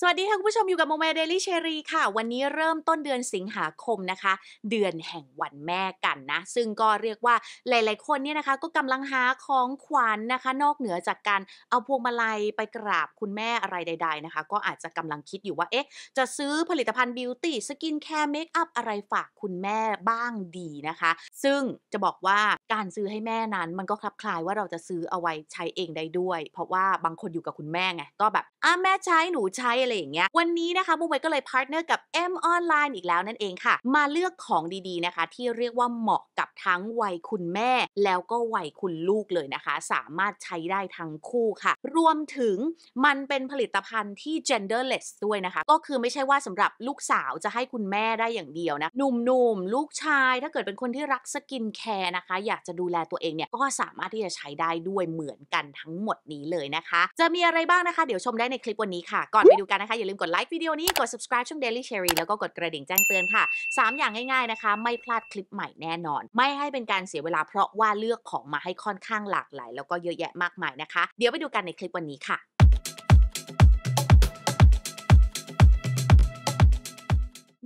สวัสดีค่ะคุณผู้ชมอยู่กับโมเมเดลี่เชรีค่ะ วันนี้เริ่มต้นเดือนสิงหาคมนะคะ เดือนแห่งวันแม่กันนะ ซึ่งก็เรียกว่าหลายๆคนเนี่ยนะคะก็กำลังหาของขวัญนนะคะ นอกเหนือจากการเอาพวงมาลัยไปกราบคุณแม่อะไรใดๆนะคะ ก็อาจจะกำลังคิดอยู่ว่าเอ๊ะจะซื้อผลิตภัณฑ์บิวตี้สกินแคร์เมคอัพอะไรฝากคุณแม่บ้างดีนะคะ ซึ่งจะบอกว่าการซื้อให้แม่นั้นมันก็คลับคลายว่าเราจะซื้อเอาไว้ใช้เองได้ด้วย เพราะว่าบางคนอยู่กับคุณแม่ไง ก็แบบอ่ะแม่ใช้หนูใช้ อะไรอย่างเงี้ยวันนี้นะคะมุ้มไว้ก็เลยพาร์ทเนอร์กับ M ออนไลน์อีกแล้ว นั่นเองค่ะมาเลือกของดีๆนะคะ ที่เรียกว่าเหมาะกับทั้งวัยคุณแม่ แล้วก็วัยคุณลูกเลยนะคะ สามารถใช้ได้ทั้งคู่ค่ะ รวมถึงมันเป็นผลิตภัณฑ์ที่ genderless ด้วยนะคะก็คือไม่ใช่ว่าสำหรับลูกสาวจะให้คุณแม่ได้อย่างเดียวนะหนุ่มๆลูกชายถ้าเกิดเป็นคนที่รักสกินแคร์นะคะอย่าากจะดูแลตัวเองเนี่ยก็สามารถที่จะใช้ได้ด้วยเหมือนกันทั้งหมดนี้เลยนะคะ จะมีอะไรบ้างนะคะเดี๋ยวชมได้ในคลิปวันนี้ค่ะ ก่อนไปดูกันนะคะอย่าลืมกดไลค์วิดีโอนี้ กด subscribe ช่อง Daily Cherry แล้วก็กดกระดิ่งแจ้งเตือนค่ะ 3 อย่างง่ายๆนะคะไม่พลาดคลิปใหม่แน่นอน ไม่ให้เป็นการเสียเวลาเพราะว่าเลือกของมาให้ค่อนข้างหลากหลาย แล้วก็เยอะแยะมากมายนะคะเดี๋ยวไปดูกันในคลิปวันนี้ค่ะ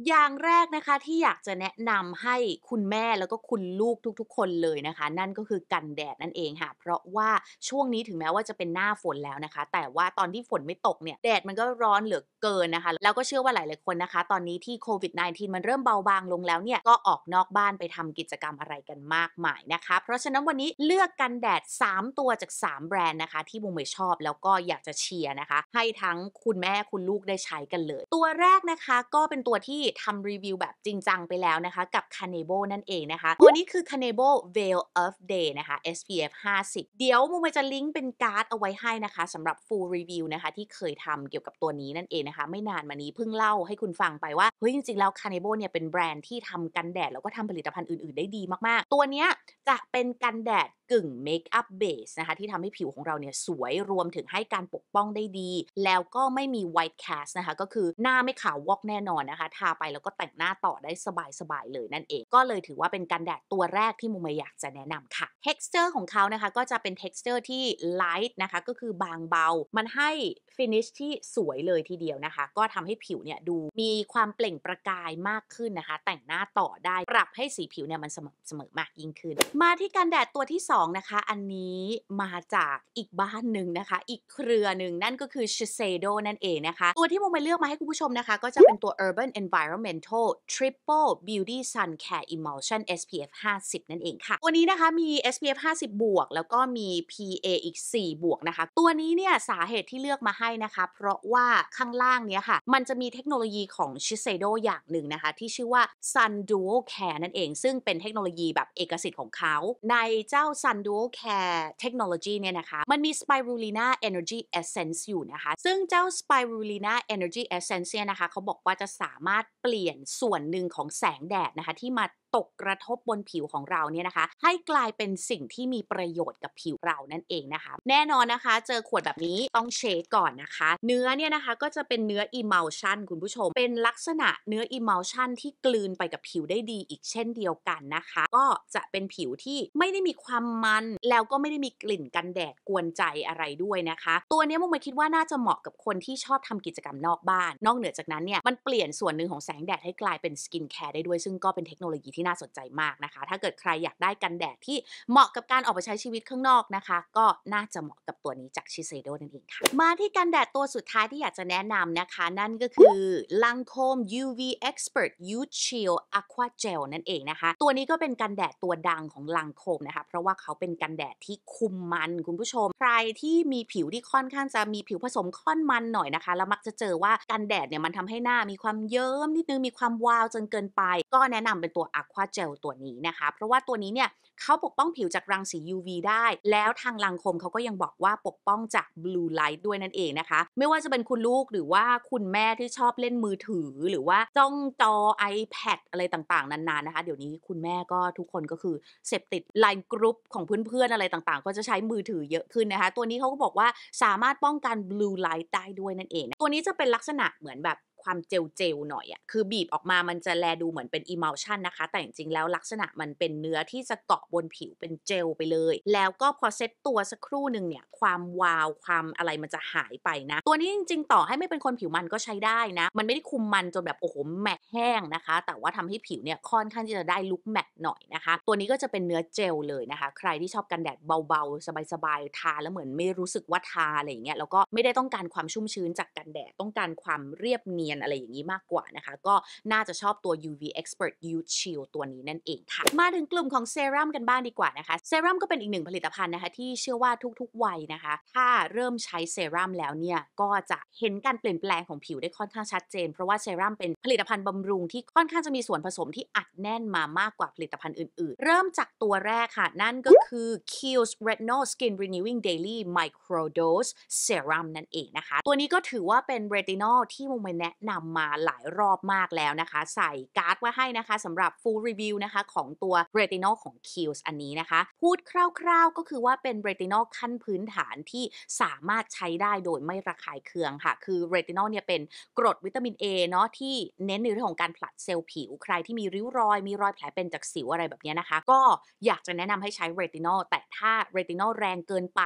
อย่างแรกนะคะที่อยากจะแนะนำให้คุณแม่แล้วก็คุณลูกทุก ๆ คนเลยนะคะ นั่นก็คือกันแดดนั่นเองค่ะ เพราะว่าช่วงนี้ถึงแม้ว่าจะเป็นหน้าฝนแล้วนะคะ แต่ว่าตอนที่ฝนไม่ตกเนี่ยแดดมันก็ร้อนเหลือเกินนะคะ แล้วก็เชื่อว่าหลายๆคนนะคะตอนนี้ที่โควิด -19 มันเริ่มเบาบางลงแล้วเนี่ยก็ออกนอกบ้านไปทำกิจกรรมอะไรกันมากมายนะคะ เพราะฉะนั้นวันนี้เลือกกันแดด 3 ตัวจาก 3 แบรนด์นะคะ ที่บุมเปชอบ แล้วก็อยากจะเชียร์นะคะ ให้ทั้งคุณแม่คุณลูกได้ใช้กันเลย ตัวแรกนะคะก็เป็นตัวที่ทำรีวิวแบบจริงจังไปแล้วนะคะ กับ c a n e b o นั่นเองนะคะตัวนี้คือ c a n e b o Veil of Day นะคะ SPF 50 เดี๋ยวมุมจะลิงก์เป็นการ์ดเอาไว้ให้นะคะสำหรับ full review นะคะ ที่เคยทำเกี่ยวกับตัวนี้นั่นเองนะคะ ไม่นานมานี้เพิ่งเล่าให้คุณฟังไปว่า เฮ้ยจริง ๆ แล้ว c a n e b o เนี่ยเป็นแบรนด์ที่ทำกันแดด แล้วก็ทำผลิตภัณฑ์อื่นๆได้ดีมากๆ ตัวเนี้ยจะเป็นกันแดดกึ่งเมคอัพเบสนะคะ ที่ทำให้ผิวของเราเนี่ยสวยรวมถึงให้การปกป้องได้ดี แล้วก็ไม่มีไวท์แคสนะคะ ก็คือหน้าไม่ขาววอกแน่นอนนะคะ ทาไปแล้วก็แต่งหน้าต่อได้สบายๆเลยนั่นเองก็เลยถือว่าเป็นกันแดดตัวแรกที่มุมอยากจะแนะนำค่ะ t e x t u r ์ของเขานะคะก็จะเป็น t e x t u r ์ที่ไลท์นะคะ ก็คือบางเบา มันให้ finish ที่สวยเลยทีเดียวนะคะ ก็ทำให้ผิวเนี่ยดูมีความเปล่งประกายมากขึ้นนะคะ แต่งหน้าต่อได้ปรับให้สีผิวเนี่ยมันสม่ำเสมอมากยิ่งขึ้น มาที่กันแดดตัวที่ 2 2นะคะอันนี้มาจากอีกบ้านหนึ่งนะคะอีกเครือหนึ่งนั่นก็คือชิเซโดนั่นเองนะคะ ตัวที่โมมาเลือกมาให้คุณผู้ชมนะคะ ก็จะเป็นตัว Urban Environmental Triple Beauty Sun Care Emulsion SPF 50 นั่นเองค่ะ ตัวนี้นะคะมี SPF 50บวกแล้วก็มี PA อีก4บวกนะคะ ตัวนี้เนี่ยสาเหตุที่เลือกมาให้นะคะ เพราะว่าข้างล่างเนี้ยค่ะ มันจะมีเทคโนโลยีของชิเซโดอย่างหนึ่งนะคะ ที่ชื่อว่า Sun Dual Care นั่นเองซึ่งเป็นเทคโนโลยีแบบเอกสิทธิ์ของเขาในเจ้า Sun Dual Care Technology เนี่ยนะคะมันมี Spirulina Energy Essence อยู่นะคะ ซึ่งเจ้า Spirulina Energy Essence เนี่ยนะคะเขาบอกว่าจะสามารถเปลี่ยนส่วนหนึ่งของแสงแดดนะคะที่มาตกกระทบบนผิวของเราเนี่ยนะคะให้กลายเป็นสิ่งที่มีประโยชน์กับผิวเรานั่นเองนะคะแน่นอนนะคะเจอขวดแบบนี้ต้องเชคก่อนนะคะเนื้อเนี่ยนะคะก็จะเป็นเนื้ออิมัลชันคุณผู้ชมเป็นลักษณะเนื้ออิมัลชันที่กลืนไปกับผิวได้ดีอีกเช่นเดียวกันนะคะ ก็จะเป็นผิวที่ไม่ได้มีความมัน แล้วก็ไม่ได้มีกลิ่นกันแดดกวนใจอะไรด้วยนะคะ ตัวนี้มุกมาคิดว่าน่าจะเหมาะกับคนที่ชอบทำกิจกรรมนอกบ้าน นอกเหนือจากนั้นเนี่ยมันเปลี่ยนส่วนหนึ่งของแสงแดดให้กลายเป็นสกินแคร์ได้ด้วยซึ่งก็เป็นเทคโนโลยีที่ที่น่าสนใจมากนะคะ ถ้าเกิดใครอยากได้กันแดดที่เหมาะกับการออกไปใช้ชีวิตข้างนอกนะคะ ก็น่าจะเหมาะกับตัวนี้จากชิเซโดนั่นเองค่ะ มาที่กันแดดตัวสุดท้ายที่อยากจะแนะนำนะคะ นั่นก็คือลังโคม UV Expert U Chill Aqua Gel นั่นเองนะคะ ตัวนี้ก็เป็นกันแดดตัวดังของลังโคมนะคะ เพราะว่าเขาเป็นกันแดดที่คุมมันคุณผู้ชม ใครที่มีผิวที่ค่อนข้างจะมีผิวผสมค่อนมันหน่อยนะคะ แล้วมักจะเจอว่ากันแดดเนี่ยมันทำให้หน้ามีความเยิ้มนิดนึง มีความวาวจนเกินไป ก็แนะนำเป็นตัว a q ควาเจลตัวนี้นะคะ เพราะว่าตัวนี้เนี่ย เขาปกป้องผิวจากรังสี UV ได้ แล้วทางลังคมเขาก็ยังบอกว่าปกป้องจาก blue light ด้วยนั่นเองนะคะ ไม่ว่าจะเป็นคุณลูกหรือว่าคุณแม่ที่ชอบเล่นมือถือหรือว่าจ้องจอ iPad อะไรต่างๆ นานๆ นะคะ เดี๋ยวนี้คุณแม่ก็ทุกคนก็คือเสพติดไลน์กรุ๊ปของเพื่อนๆ อะไรต่างๆ ก็จะใช้มือถือเยอะขึ้นนะคะ ตัวนี้เขาก็บอกว่าสามารถป้องกัน blue light ได้ด้วยนั่นเอง ตัวนี้จะเป็นลักษณะเหมือนแบบความเจลเจลหน่อยอะ่ะ คือบีบออกมา มันจะแลดูเหมือนเป็นอิมัลชันนะคะ แต่จริงๆแล้วลักษณะมันเป็นเนื้อที่จะเกาะบนผิวเป็นเจลไปเลย แล้วก็พอเซ็ตตัวสักครู่หนึ่งเนี่ย ความวาวความอะไรมันจะหายไปนะ ตัวนี้จริง ๆ ต่อให้ไม่เป็นคนผิวมันก็ใช้ได้นะ มันไม่ได้คุมมันจนแบบโอ้โหแมทแห้งนะคะ แต่ว่าทำให้ผิวเนี่ยค่อนข้างที่จะได้ลุคแมทหน่อยนะคะ ตัวนี้ก็จะเป็นเนื้อเจลเลยนะคะ ใครที่ชอบกันแดดเบาๆสบายๆทาแล้วเหมือนไม่รู้สึกว่าทาอะไรอย่างเงี้ย แล้วก็ไม่ได้ต้องการความชุ่มชื้นจากกันแดดต้องการความเรียบเนียนยนอะไรอย่างนี้มากกว่านะคะ ก็น่าจะชอบตัว UV Expert Youth h i e l d ตัวนี้นั่นเองค่ะ มาถึงกลุ่มของเซรั่มกันบ้างดีกว่านะคะ เซรั่มก็เป็นอีกหนึ่งผลิตภัณฑ์นะคะ ที่เชื่อว่าทุกๆวัยนะคะ ถ้าเริ่มใช้เซรั่มแล้วเนี่ย ก็จะเห็นการเปลี่ยนแปลงของผิวได้ค่อนข้างชัดเจน เพราะว่าเซรั่มเป็นผลิตภัณฑ์บำรุงที่ค่อนข้างจะมีส่วนผสมที่อัดแน่นมามากกว่าผลิตภัณฑ์อื่นๆเริ่มจากตัวแรกค่ะนั่นก็คือ Kiehl's Retinol Skin Renewing Daily Microdose Serum นั่นเองนะคะ ตัวนี้ก็ถือว่าเป็นเรตินอลที่มงไปแนะนำมาหลายรอบมากแล้วนะคะ ใส่การ์ดไว้ให้นะคะสำหรับ full review นะคะของตัว retinol ของ k i e l s อันนี้นะคะ พูดคร่าวๆก็คือว่าเป็น retinol ขั้นพื้นฐานที่สามารถใช้ได้โดยไม่ระคายเคืองค่ะ คือ retinol เนี่ยเป็นกรดวิตามิน A เนาะที่เน้นในเรื่องของการผลัดเซลล์ผิวใครที่มีริ้วรอย มีรอยแผลเป็นจากสิวอะไรแบบนี้นะคะ ก็อยากจะแนะนำให้ใช้ retinol แต่ถ้า retinol แรงเกินไป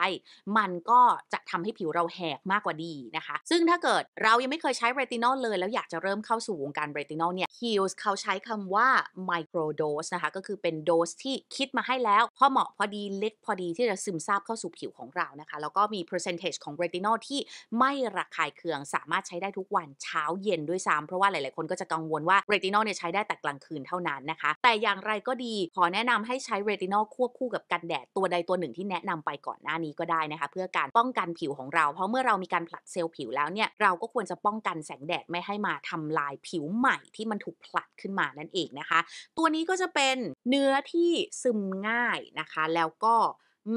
มันก็จะทำให้ผิวเราแหกมากกว่าดีนะคะ ซึ่งถ้าเกิดเรายังไม่เคยใช้ retinol ลเลยแล้วอยากจะเริ่มเข้าสู่วงการเรตินอลเนี่ยฮิลส์เขาใช้คำว่า micro dose นะคะก็คือเป็นโดสที่คิดมาให้แล้วพอเหมาะพอดีเล็กพอดีที่จะซึมซาบเข้าสู่ผิวของเรานะคะแล้วก็มี percentage ของเรตินอลที่ไม่ระคายเคือง สามารถใช้ได้ทุกวันเช้าเย็นด้วยซ้ำเพราะว่าหลายๆคนก็จะกังวลว่าเรตินอลเนี่ยใช้ได้แต่กลางคืนเท่านั้นนะคะแต่อย่างไรก็ดีขอแนะนำให้ใช้เรตินอลควบคู่กับกันแดดตัวใดตัวหนึ่งที่แนะนำไปก่อนหน้านี้ก็ได้นะคะเพื่อการป้องกันผิวของเราเพราะเมื่อเรามีการผลัดเซลล์ผิวแล้วเนี่ยเราก็ควรจะป้องกันแสงแดดไม่ให้มาทำลายผิวใหม่ที่มันถูกผลัดขึ้นมานั่นเองนะคะ ตัวนี้ก็จะเป็นเนื้อที่ซึมง่ายนะคะ แล้วก็ุ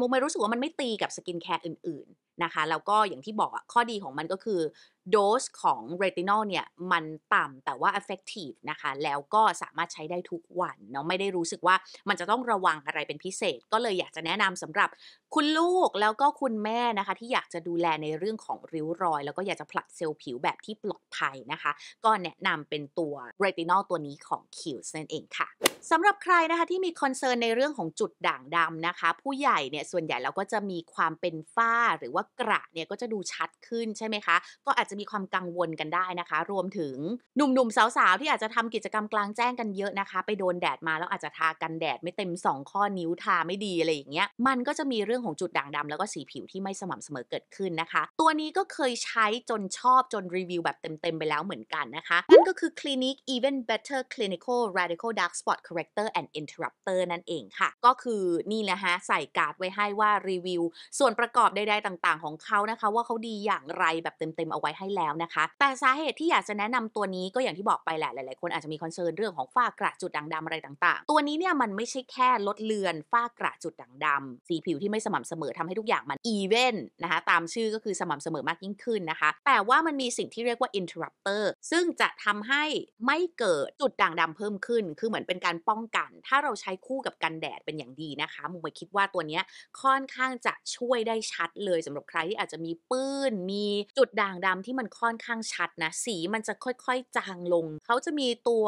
มไม่รู้สึกว่ามันไม่ตีกับสกินแคร์อื่น ๆนะคะ แล้วก็อย่างที่บอกอะข้อดีของมันก็คือโดสของเรตินอลเนี่ยมันต่ำแต่ว่า effective นะคะแล้วก็สามารถใช้ได้ทุกวันเนาะไม่ได้รู้สึกว่ามันจะต้องระวังอะไรเป็นพิเศษ ก็เลยอยากจะแนะนำสำหรับคุณลูกแล้วก็คุณแม่นะคะ ที่อยากจะดูแลในเรื่องของริ้วรอย แล้วก็อยากจะผลัดเซลล์ผิวแบบที่ปลอดภัยนะคะ ก็แนะนำเป็นตัวเรตินอลตัวนี้ของ q ิวนั่นเองค่ะสำหรับใครนะคะที่มีคอนเซิร์นในเรื่องของจุดด่างดำนะคะผู้ใหญ่เนี่ยส่วนใหญ่เราก็จะมีความเป็นฝ้าหรือว่ากระเนี่ยก็จะดูชัดขึ้นใช่ไหมคะ ก็อาจจะจะมีความกังวลกันได้นะคะ รวมถึงหนุ่มๆสาวๆ ที่อาจจะทำกิจกรรมกลางแจ้งกันเยอะนะคะ ไปโดนแดดมาแล้ว อาจจะทากันแดดไม่เต็ม 2 ข้อนิ้วทาไม่ดีอะไรอย่างเงี้ย มันก็จะมีเรื่องของจุดด่างดำแล้วก็สีผิวที่ไม่สม่ำเสมอเกิดขึ้นนะคะ ตัวนี้ก็เคยใช้จนชอบจนรีวิวแบบเต็มๆไปแล้วเหมือนกันนะคะนั่นก็คือคลินิก e v e n Better Clinical Radical Dark Spot Corrector and Interrupter นั่นเองค่ะ ก็คือนี่แหละฮะใส่การ์ดไว้ให้ว่ารีวิวส่วนประกอบใดๆต่างๆของเขานะคะ ว่าเขาดีอย่างไรแบบเต็มๆเอาไว้ให้ให้แล้วนะคะแต่สาเหตุที่อยากจะแนะนำตัวนี้ก็อย่างที่บอกไปแหละ หลาย ๆ คนอาจจะมีคอนเซิร์นเรื่องของฝ้ากระจุดด่างดำอะไรต่าง ๆ ตัวนี้เนี่ยมันไม่ใช่แค่ลดเลือนฝ้ากระจุดด่างดำสีผิวที่ไม่สม่ำเสมอทำให้ทุกอย่างมันอีเวนนะคะ ตามชื่อก็คือสม่ำเสมอมากยิ่งขึ้นนะคะ แต่ว่ามันมีสิ่งที่เรียกว่า interrupter ซึ่งจะทำให้ไม่เกิดจุดด่างดำเพิ่มขึ้น คือเหมือนเป็นการป้องกัน ถ้าเราใช้คู่กับกันแดดเป็นอย่างดีนะคะมุมไปคิดว่าตัวนี้ค่อนข้างจะช่วยได้ชัดเลย สำหรับใครที่อาจจะมีปื้นมีจุดด่างดำที่ที่มันค่อนข้างชัดนะ สีมันจะค่อย ๆ จางลง เขาจะมีตัว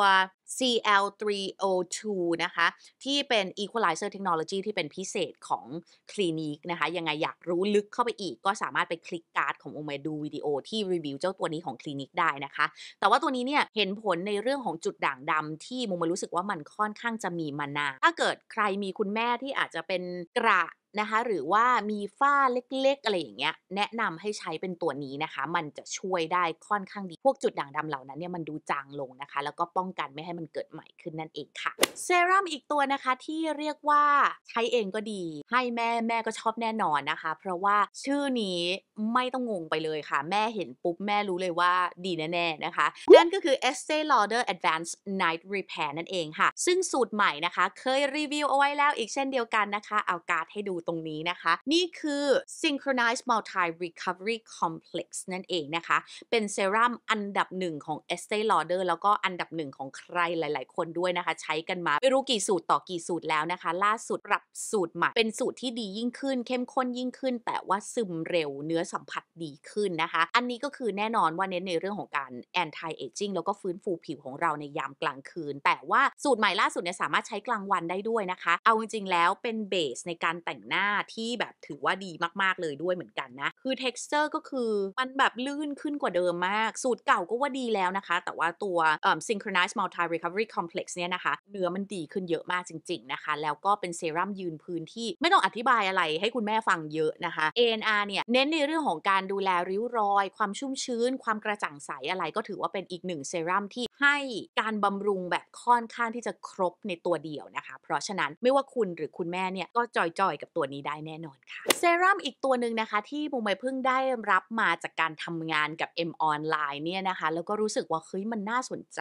CL302 นะคะที่เป็น Equalizer Technology ที่เป็นพิเศษของคลินิกนะคะยังไงอยากรู้ลึกเข้าไปอีกก็สามารถไปคลิกการ์ดของโอเมดูวิดีโอที่รีวิวเจ้าตัวนี้ของคลินิกได้นะคะ แต่ว่าตัวนี้เนี่ยเห็นผลในเรื่องของจุดด่างดำที่มุมมารู้สึกว่ามันค่อนข้างจะมีมานานถ้าเกิดใครมีคุณแม่ที่อาจจะเป็นกระนะคะหรือว่ามีฝ้าเล็ก ๆอะไรอย่างเงี้ยแนะนำให้ใช้เป็นตัวนี้นะคะ มันจะช่วยได้ค่อนข้างดีพวกจุดด่างดำเหล่านั้นเนี่ยมันดูจางลงนะคะ แล้วก็ป้องกันไม่ให้มันนเกิดใหม่ขึ้นนั่นเองค่ะ เซรั่มอีกตัวนะคะที่เรียกว่าใช้เองก็ดีให้แม่แม่ก็ชอบแน่นอนนะคะ เพราะว่าชื่อนี้ไม่ต้องงงไปเลยค่ะ แม่เห็นปุ๊บ แม่รู้เลยว่าดีแน่ ๆนะคะ นั่นก็คือ Estee Lauder Advanced Night Repair นั่นเองค่ะ ซึ่งสูตรใหม่นะคะเคยรีวิวเอาไว้แล้วอีกเช่นเดียวกันนะคะ เอาการ์ดให้ดูตรงนี้นะคะ นี่คือ Synchronized Multi Recovery Complex นั่นเองนะคะเป็นเซรั่มอันดับหนึ่งของ Estee Lauder แล้วก็อันดับหนึ่งของใครหลาย ๆคนด้วยนะคะใช้กันมาไม่รู้กี่สูตรต่อกี่สูตรแล้วนะคะ ล่าสุดปรับสูตรใหม่เป็นสูตรที่ดียิ่งขึ้นเข้มข้นยิ่งขึ้นแต่ว่าซึมเร็วเนื้อสัมผัสดีขึ้นนะคะ อันนี้ก็คือแน่นอนว่าเน้นในเรื่องของการแอนี้ t i a จิ้งแล้วก็ฟื้นฟูผิวของเราในยามกลางคืนแต่ว่าสูตรใหม่ล่าสุดเนี่ยสามารถใช้กลางวันได้ด้วยนะคะเอาจริง ๆ แล้วเป็นเบสในการแต่งหน้าที่แบบถือว่าดีมาก ๆ เลยด้วยเหมือนกันนะ คือ t e x t อร์ก็คือมันแบบลื่นขึ้นกว่าเดิมมาก สูตรเก่าก็ว่าดีแล้วนะคะ แต่ว่าตัว synchronize multi recovery complex เนี่ยนะคะ เนื้อมันดีขึ้นเยอะมากจริงๆนะคะ แล้วก็เป็นเซรั่มยืนพื้นที่ไม่ต้องอธิบายอะไรให้คุณแม่ฟังเยอะนะคะ ANR เนี่ยเน้นในเรื่องของการดูแลริ้วรอย ความชุ่มชื้น ความกระจ่างใสอะไรก็ถือว่าเป็นอีกหนึ่งเซรั่มที่ให้การบำรุงแบบค่อนข้างที่จะครบในตัวเดียวนะคะ เพราะฉะนั้นไม่ว่าคุณหรือคุณแม่เนี่ยก็จอยๆกับตัวนี้ได้แน่นอนค่ะ เซรั่มอีกตัวหนึ่งนะคะที่มุมไปเพิ่งได้รับมาจากการทำงานกับ M ออนไลน์เนี่ยนะคะ แล้วก็รู้สึกว่าเฮ้ยมันน่าสนใจ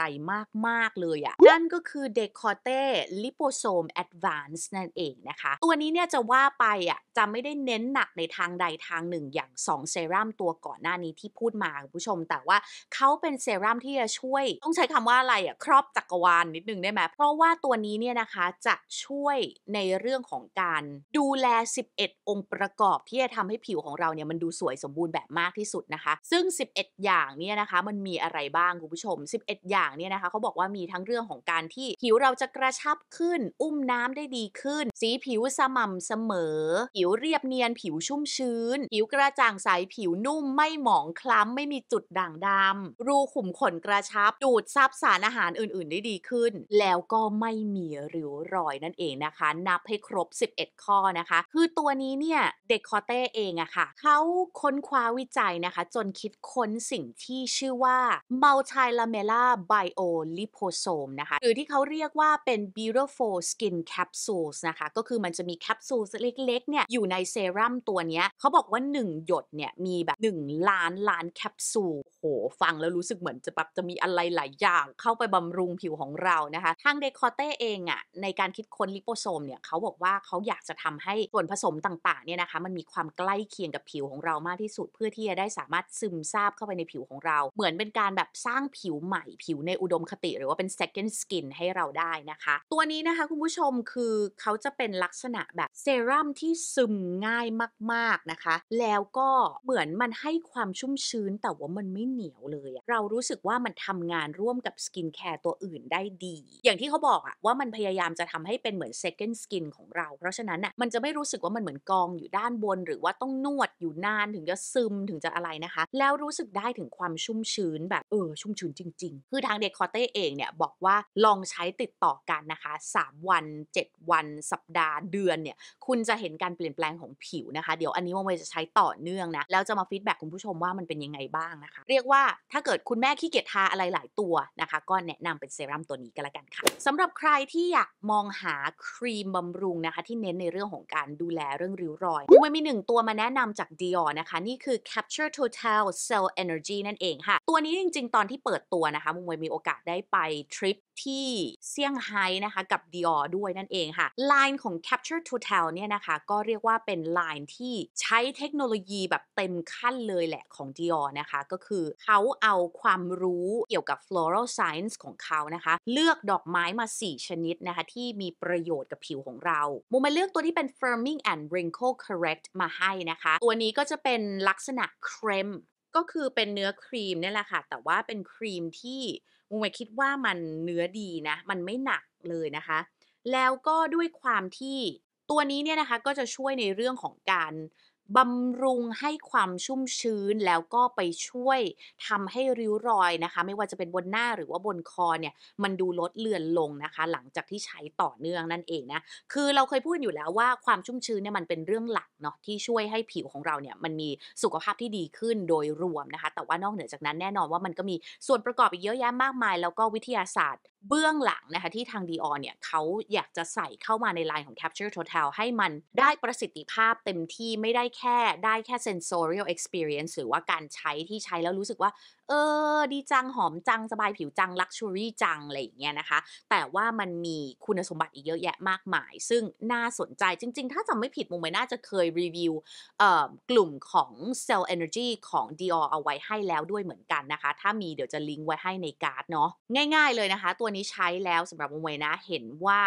มากๆเลยลยอะ่ะนั่นก็คือเดคอเต้ลิโปโซมแอดวานซ์นั่นเองนะคะตัวนี้เนี่ยจะว่าไปอะ่ะจะไม่ได้เน้นหนักในทางใดทางหนึ่ง อย่าง 2 เซรั่มตัวก่อนหน้านี้ที่พูดมาคุณผู้ชม แต่ว่าเขาเป็นเซรั่มที่จะช่วย ต้องใช้คำว่าอะไรอะ่ะครอบจักรวาลนนิดนึงได้ไหมเพราะว่าตัวนี้เนี่ยนะคะจะช่วยในเรื่องของการดูแล 11 องค์ประกอบที่จะทำให้ผิวของเราเนี่ยมันดูสวยสมบูรณ์แบบมากที่สุดนะคะ ซึ่ง 11 อย่างเนี่ยนะคะมันมีอะไรบ้างคุณผู้ชม 11 อย่างเนี่ยนะคะเขาบอกว่ามีทั้งเรื่องของการที่ผิวเราจะกระชับขึ้น อุ้มน้ำได้ดีขึ้นสีผิวสม่ำเสมอผิวเรียบเนียนผิวชุ่มชื้นผิวกระจ่างใสผิวนุ่มไม่หมองคล้ำไม่มีจุดด่างดำรูขุมขนกระชับดูดซับสารอาหารอื่น ๆได้ดีขึ้น แล้วก็ไม่มีริ้วรอยนั่นเองนะคะ นับให้ครบ 11ข้อนะคะ คือตัวนี้เนี่ยเด็กคอเต้เองอะคะ่ะเขาค้นคว้าวิจัยนะคะจนคิดค้นสิ่งที่ชื่อว่า m u l t i l a m e l l a b i o l i p o s ซมนะคะหรือที่เขาเรียกว่าเป็น beautiful skin capsules นะคะก็คือมันจะมีแคปซูลเล็กๆเนี่ยอยู่ในเซรั่มตัวนี้เขาบอกว่า 1 หยดเนี่ยมีแบบ 1 ล้านล้านแคปซูลโหฟังแล้วรู้สึกเหมือนจะแบบจะมีอะไรหลายอย่างเข้าไปบำรุงผิวของเรานะคะทางเดคอเต้เองอะ่ะในการคิดค้นลิโปโซมเนี่ยเขาบอกว่าเขาอยากจะทำให้ส่วนผสมต่างๆเนี่ยนะคะมันมีความใกล้เคียงกับผิวของเรามากที่สุดเพื่อที่จะได้สามารถซึมซาบเข้าไปในผิวของเรา เหมือนเป็นการแบบสร้างผิวใหม่ผิวในอุดมคติหรือว่าเป็น second skin ให้เราได้นะคะ ตัวนี้นะคะคุณผู้ชมคือเขาจะเป็นลักษณะแบบเซรั่มที่ซึมง่ายมากๆนะคะแล้วก็เหมือนมันให้ความชุ่มชื้นแต่ว่ามันไม่เหนียวเลยเรารู้สึกว่ามันทำงานร่วมกับสกินแคร์ตัวอื่นได้ดี อย่างที่เขาบอกอะว่ามันพยายามจะทำให้เป็นเหมือน second skin ของเรา เพราะฉะนั้นอะมันจะไม่รู้สึกว่ามันเหมือนกองอยู่ด้านบนหรือว่าต้องนวดอยู่นานถึงจะซึมถึงจะอะไรนะคะ แล้วรู้สึกได้ถึงความชุ่มชื้นแบบเออชุ่มชื้นจริง ๆ คือทางเดคอเต้เองเนี่ยบบอกว่าลองใช้ติดต่อกันนะคะ3วัน 7 วัน สัปดาห์เดือนเนี่ย คุณจะเห็นการเปลี่ยนแปลงของผิวนะคะ เดี๋ยวอันนี้วงเวจะใช้ต่อเนื่องนะ แล้วจะมาฟีดแบ็กคุณผู้ชมว่ามันเป็นยังไงบ้างนะคะ เรียกว่าถ้าเกิดคุณแม่ขี้เกียจทาอะไรหลายตัวนะคะก็แนะนำเป็นเซรั่มตัวนี้ก็แล้วกันค่ะสำหรับใครที่อยากมองหาครีมบำรุงนะคะที่เน้นในเรื่องของการดูแลเรื่องริ้วรอยมันมีหนึ่งตัวมาแนะนำจากดีออนะคะ นี่คือ Capture Total Cell Energy นั่นเองค่ะ ตัวนี้จริง ๆ ตอนที่เปิดตัวนะคะมุมวมีโอกาสได้ไปทริปที่เซี่ยงไฮ้นะคะ กับ Dior ด้วยนั่นเองค่ะไลน์ของ Capture to Tell เนี่ยนะคะ ก็เรียกว่าเป็นไลน์ที่ใช้เทคโนโลยีแบบเต็มขั้นเลยแหละของ Dior นะคะ ก็คือเขาเอาความรู้เกี่ยวกับ floral science ของเขานะคะ เลือกดอกไม้มา 4 ชนิดนะคะ ที่มีประโยชน์กับผิวของเราโมมาเลือกตัวที่เป็น firming and wrinkle correct มาให้นะคะ ตัวนี้ก็จะเป็นลักษณะครีมก็คือเป็นเนื้อครีมนี่แหละค่ะแต่ว่าเป็นครีมที่มุมไคิดว่ามันเนื้อดีนะ มันไม่หนักเลยนะคะ แล้วก็ด้วยความที่ตัวนี้เนี่ยนะคะก็จะช่วยในเรื่องของการบำรุงให้ความชุ่มชื้นแล้วก็ไปช่วยทำให้ริ้วรอยนะคะ ไม่ว่าจะเป็นบนหน้าหรือว่าบนคอเนี่ยมันดูลดเลือนลงนะคะหลังจากที่ใช้ต่อเนื่องนั่นเองนะคือเราเคยพูดอยู่แล้วว่าความชุ่มชื้นเนี่ยมันเป็นเรื่องหลักเนาะที่ช่วยให้ผิวของเราเนี่ยมันมีสุขภาพที่ดีขึ้นโดยรวมนะคะแต่ว่านอกเหนือจากนั้นแน่นอนว่ามันก็มีส่วนประกอบอีกเยอะแยะมากมายแล้วก็วิทยาศาสตร์เบื้องหลังนะคะที่ทางดีออเนี่ยเขาอยากจะใส่เข้ามาในไลน์ของ Capture Total ให้มันได้ประสิทธิภาพเต็มที่ไม่ได้แค่ได้แค่ sensorial experience หรือว่าการใช้ที่ใช้แล้วรู้สึกว่า เออดีจังหอมจังสบายผิวจัง luxury จัง อะไรอย่างเงี้ยนะคะ แต่ว่ามันมีคุณสมบัติอีกเยอะแยะมากมาย ซึ่งน่าสนใจจริง ๆ ถ้าจำไม่ผิดมุมไปน่าจะเคยรีวิวกลุ่มของ Cell Energy ของ Dior เอาไว้ให้แล้วด้วยเหมือนกันนะคะ ถ้ามีเดี๋ยวจะลิงก์ไว้ให้ในการ์ดเนาะง่าย ๆเลยนะคะตัวนี้ใช้แล้วสำหรับวงเวนะ เห็นว่า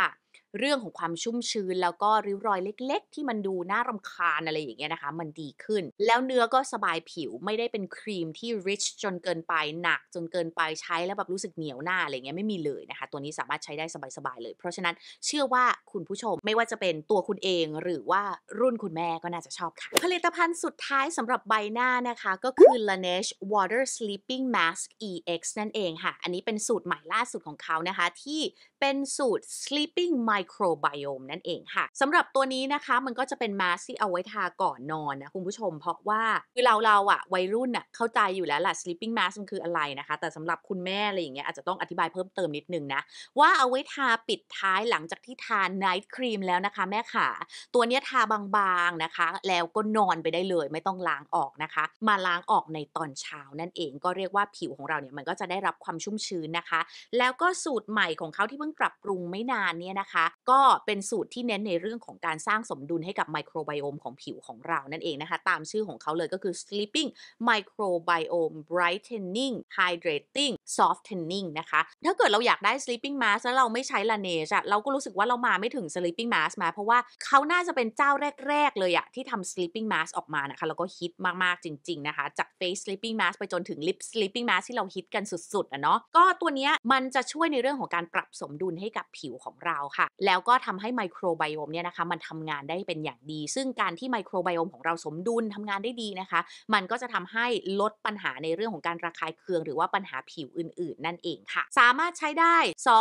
เรื่องของความชุ่มชื้นแล้วก็ริ้วรอยเล็ก ๆ ที่มันดูน่ารำคาญอะไรอย่างเงี้ยนะคะ มันดีขึ้นแล้วเนื้อก็สบายผิวไม่ได้เป็นครีมที่ rich จนเกินไปหนักจนเกินไปใช้แล้วแบบรู้สึกเหนียวหน้าอะไรเงี้ยไม่มีเลยนะคะตัวนี้สามารถใช้ได้สบายๆเลย เพราะฉะนั้นเชื่อว่าคุณผู้ชมไม่ว่าจะเป็นตัวคุณเองหรือว่ารุ่นคุณแม่ก็น่าจะชอบค่ะผลิตภัณฑ์สุดท้ายสำหรับใบหน้านะคะก็คือ Laneige Water Sleeping Mask EX นั่นเองค่ะอันนี้เป็นสูตรใหม่ล่าสุดของเขานะคะที่เป็นสูตร sleeping mic โครไบโอมนั่นเองค่ะสำหรับตัวนี้นะคะมันก็จะเป็นมาสที่เอาไว้ทาก่อนนอนนะคุณผู้ชมเพราะว่า คือเราเราอะวัยรุ่นอะเข้าใจอยู่แล้วแหละ sleeping mask มันคืออะไรนะคะ แต่สำหรับคุณแม่อะไรอย่างเงี้ยอาจจะต้องอธิบายเพิ่มเติมนิดนึงนะ ว่าเอาไว้ทาปิดท้ายหลังจากที่ทาน night cream แล้วนะคะแม่ขาตัวเนี้ยทาบางๆนะคะ แล้วก็นอนไปได้เลย ไม่ต้องล้างออกนะคะ มาล้างออกในตอนเช้านั่นเองก็เรียกว่าผิวของเราเนี่ยมันก็จะได้รับความชุ่มชื้นนะคะ แล้วก็สูตรใหม่ของเขาที่เพิ่งปรับปรุงไม่นานเนี่ยนะคะก็เป็นสูตรที่เน้นในเรื่องของการสร้างสมดุลให้กับไมโครไบโอมของผิวของเรานั่นเองนะคะ ตามชื่อของเขาเลยก็คือ sleeping microbiome brightening hydrating softening นะคะถ้าเกิดเราอยากได้ sleeping mask แล้วเราไม่ใช้ลาเนจอะเราก็รู้สึกว่าเรามาไม่ถึง sleeping mask มาเพราะว่าเขาน่าจะเป็นเจ้าแรกๆ เลยอะที่ทำ sleeping mask ออกมานะคะแล้วก็ฮิตมากๆจริงๆนะคะ จาก face sleeping mask ไปจนถึง lip sleeping mask ที่เราฮิตกันสุด ๆอะเนาะก็ตัวเนี้ยมันจะช่วยในเรื่องของการปรับสมดุลให้กับผิวของเราค่ะแล้วก็ทำให้ไมโครไบโอมเนี่ยนะคะ มันทำงานได้เป็นอย่างดี ซึ่งการที่ไมโครไบโอมของเราสมดุลทำงานได้ดีนะคะ มันก็จะทำให้ลดปัญหาในเรื่องของการระคายเคือง หรือว่าปัญหาผิวอื่น ๆ นั่นเองค่ะ สามารถใช้ได้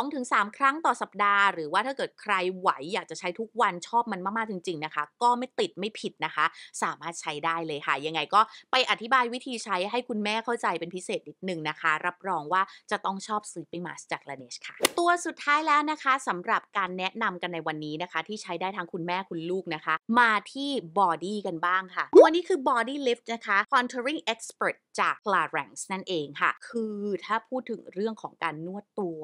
2-3 ครั้งต่อสัปดาห์หรือว่าถ้าเกิดใครไหวอยากจะใช้ทุกวันชอบมันมาก ๆ จริง ๆนะคะ ก็ไม่ติดไม่ผิดนะคะ สามารถใช้ได้เลยค่ะ ยังไงก็ไปอธิบายวิธีใช้ให้คุณแม่เข้าใจเป็นพิเศษนิดนึงนะคะ รับรองว่าจะต้องชอบซื้อไปมาจากลาเนชค่ะตัวสุดท้ายแล้วนะคะสำหรับการแนแนะนำกันในวันนี้นะคะ ที่ใช้ได้ทั้งคุณแม่คุณลูกนะคะ มาที่บอดี้กันบ้างค่ะ วันนี้คือบอดี้ลิฟต์นะคะ contouring expert จาก Clarence นั่นเองค่ะ คือถ้าพูดถึงเรื่องของการนวดตัว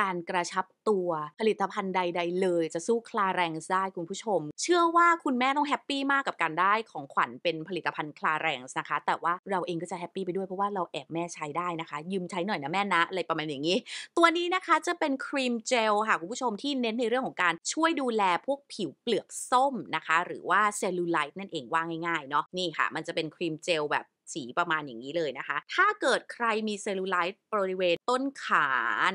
การกระชับตัว ผลิตภัณฑ์ใด ๆ เลย จะสู้ Clarence ได้คุณผู้ชม เชื่อว่าคุณแม่ต้องแฮปปี้มากกับการได้ของขวัญเป็นผลิตภัณฑ์ Clarence นะคะ แต่ว่าเราเองก็จะแฮปปี้ไปด้วย เพราะว่าเราแอบแม่ใช้ได้นะคะ ยืมใช้หน่อยนะแม่นะ อะไรประมาณอย่างนี้ ตัวนี้นะคะจะเป็นครีมเจลค่ะ คุณผู้ชมที่เน้นในเรื่องของการช่วยดูแลพวกผิวเปลือกส้มนะคะ หรือว่าเซลลูไลท์นั่นเองว่าง่ายๆเนาะ นี่ค่ะมันจะเป็นครีมเจลแบบสีประมาณอย่างนี้เลยนะคะ ถ้าเกิดใครมีเซลลูไลท์บริเวณต้นขา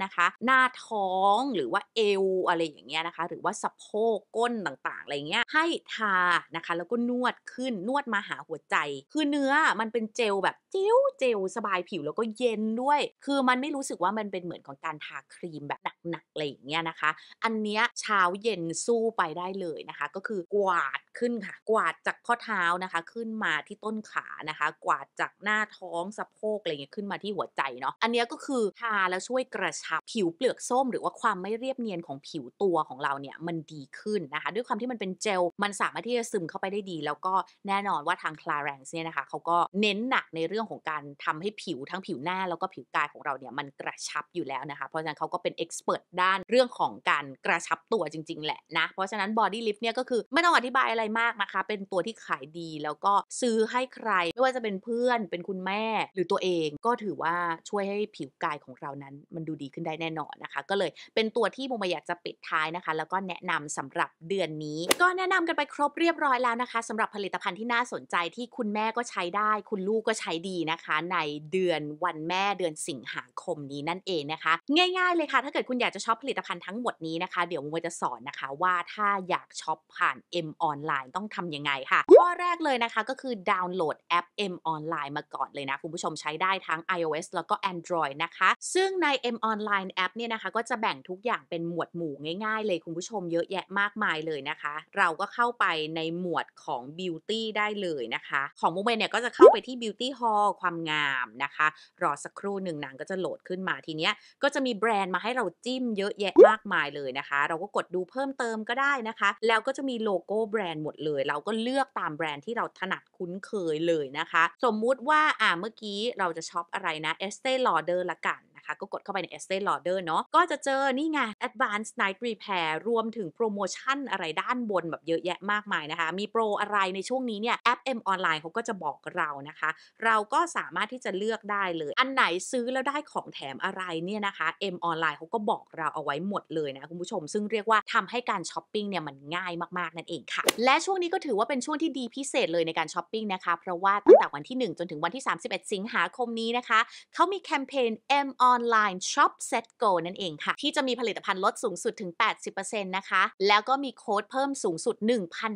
นะคะ หน้าท้องหรือว่าเอวอะไรอย่างเงี้ยนะคะ หรือว่าสะโพกก้นต่างๆอะไรเงี้ย ให้ทานะคะ แล้วก็นวดขึ้นนวดมาหาหัวใจ คือเนื้อมันเป็นเจลแบบเจลเจลสบายผิวแล้วก็เย็นด้วย คือมันไม่รู้สึกว่ามันเป็นเหมือนของการทาครีมแบบหนักๆอะไรอย่างเงี้ยนะคะ อันเนี้ยเช้าเย็นสู้ไปได้เลยนะคะ ก็คือกวาดขึ้นค่ะ กวาดจากข้อเท้านะคะ ขึ้นมาที่ต้นขานะคะ กวาดจากหน้าท้องสะโพก อะไรเงี้ยขึ้นมาที่หัวใจเนาะอันนี้ก็คือทาแล้วช่วยกระชับผิวเปลือกส้ม หรือว่าความไม่เรียบเนียน ของผิวตัวของเราเนี่ย มันดีขึ้นนะคะ ด้วยความที่มันเป็นเจล มันสามารถที่จะซึมเข้าไปได้ดี แล้วก็แน่นอนว่าทางคลาแรงซ์เนี่ยนะคะ เขาก็เน้นหนักในเรื่องของการทำให้ผิวทั้งผิวหน้าแล้วก็ผิวกายของเราเนี่ยมันกระชับอยู่แล้วนะคะเพราะฉะนั้นเขาก็เป็นเอ็กซ์เพรสด้านเรื่องของการกระชับตัวจริงๆแหละนะเพราะฉะนั้นบอดี้ลิฟเนี่ยก็คือไม่ต้องอธิบายอะไรมากนะคะเป็นตัวที่ขายดีแล้วก็ซื้อให้ใครไม่ว่าจะเป็นเพื่อนเป็นคุณแม่หรือตัวเองก็ถือว่าช่วยให้ผิวกายของเรานั้นมันดูดีขึ้นได้แน่นอนนะคะ ก็เลยเป็นตัวที่โมมาอยากจะปิดท้ายนะคะ แล้วก็แนะนำสำหรับเดือนนี้ ก็แนะนำกันไปครบเรียบร้อยแล้วนะคะ สำหรับผลิตภัณฑ์ที่น่าสนใจที่คุณแม่ก็ใช้ได้ คุณลูกก็ใช้ดีนะคะ ในเดือนวันแม่เดือนสิงหาคมนี้นั่นเองนะคะง่ายๆเลยค่ะถ้าเกิดคุณอยากจะช็อปผลิตภัณฑ์ทั้งหมดนี้นะคะเดี๋ยวมมจะสอนนะคะว่าถ้าอยากช็อปผ่าน M ออนไลน์ต้องทำยังไงค่ะข้อแรกเลยนะคะก็คือดาวน์โหลดแอป M ออนออนไลน์มาก่อนเลยนะ คุณผู้ชมใช้ได้ทั้ง iOS แล้วก็ Android นะคะ ซึ่งใน M Online App เนี่ยนะคะก็จะแบ่งทุกอย่างเป็นหมวดหมู่ง่ายๆ เลยคุณผู้ชมเยอะแยะมากมายเลยนะคะ เราก็เข้าไปในหมวดของ Beauty ได้เลยนะคะ ของโมเมนเนี่ยก็จะเข้าไปที่ Beauty Hall ความงามนะคะ รอสักครู่หนึ่งนางก็จะโหลดขึ้นมาทีเนี้ยก็จะมีแบรนด์มาให้เราจิ้มเยอะแยะมากมายเลยนะคะ เราก็กดดูเพิ่มเติมก็ได้นะคะ แล้วก็จะมีโลโก้แบรนด์หมดเลย เราก็เลือกตามแบรนด์ที่เราถนัดคุ้นเคยเลยนะคะสมมุติว่าอ่าเมื่อกี้เราจะช็อปอะไรนะเอสเตลอเดอร์ละกันคะก็กดเข้าไปใน Estee Lauder เนาะ ก็จะเจอนี่ไง Advanced Night Repair รวมถึงโปรโมชั่นอะไรด้านบนแบบเยอะแยะมากมายนะคะ มีโปรอะไรในช่วงนี้เนี่ยแอป M ออนไลน์เขาก็จะบอกเรานะคะ เราก็สามารถที่จะเลือกได้เลย อันไหนซื้อแล้วได้ของแถมอะไรเนี่ยนะคะ M ออนไลน์เขาก็บอกเราเอาไว้หมดเลยนะคุณผู้ชม ซึ่งเรียกว่าทำให้การช้อปปิ้งเนี่ยมันง่ายมาก ๆ นั่นเองค่ะ และช่วงนี้ก็ถือว่าเป็นช่วงที่ดีพิเศษเลยในการช้อปปิ้งนะคะเพราะว่าตั้งแต่วันที่ 1 จนถึงวันที่31สิงหาคมนี้นะคะเขามีแคมเปญ M ออนไลน์ Shop Set Go นั่นเองค่ะ ที่จะมีผลิตภัณฑ์ลดสูงสุดถึง 80%นะคะ แล้วก็มีโค้ดเพิ่มสูงสุด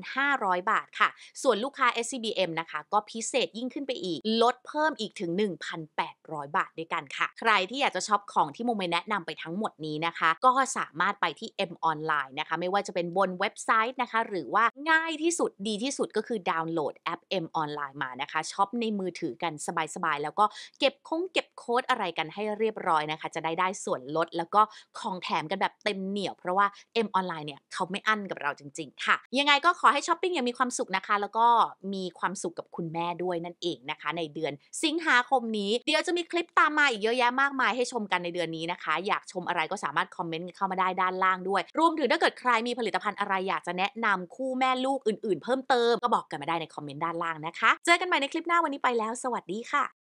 1,500 บาทค่ะ ส่วนลูกค้า SCBM นะคะ ก็พิเศษยิ่งขึ้นไปอีก ลดเพิ่มอีกถึง 1,800 บาทด้วยกันค่ะ ใครที่อยากจะช็อปของที่โมเมแนะนำไปทั้งหมดนี้นะคะ ก็สามารถไปที่ M ออนไลน์นะคะ ไม่ว่าจะเป็นบนเว็บไซต์นะคะ หรือว่าง่ายที่สุดดีที่สุดก็คือดาวน์โหลดแอป M ออนไลน์มานะคะช็อปในมือถือกันสบายๆแล้วก็เก็บคงเก็บโค้ดอะไรกันให้เรียบร้อย้อยนะคะจะได้ได้ส่วนลดแล้วก็ของแถมกันแบบเต็มเหนียว เพราะว่า M ออนไลน์เนี่ยเขาไม่อั้นกับเราจริงๆค่ะยังไงก็ขอให้ช้อปปิ้งอย่างมีความสุขนะคะ แล้วก็มีความสุขกับคุณแม่ด้วยนั่นเองนะคะ ในเดือนสิงหาคมนี้เดี๋ยวจะมีคลิปตามมาอีกเยอะแยะมากมายให้ชมกันในเดือนนี้นะคะ อยากชมอะไรก็สามารถคอมเมนต์เข้ามาได้ด้านล่างด้วยรวมถึงถ้าเกิดใครมีผลิตภัณฑ์อะไรอยากจะแนะนำคู่แม่ลูกอื่นๆ เพิ่มเติมก็บอกกันมาได้ในคอมเมนต์ด้านล่างนะคะเจอกันใหม่ในคลิปหน้าวันนี้ไปแล้ว สวัสดีค่ะ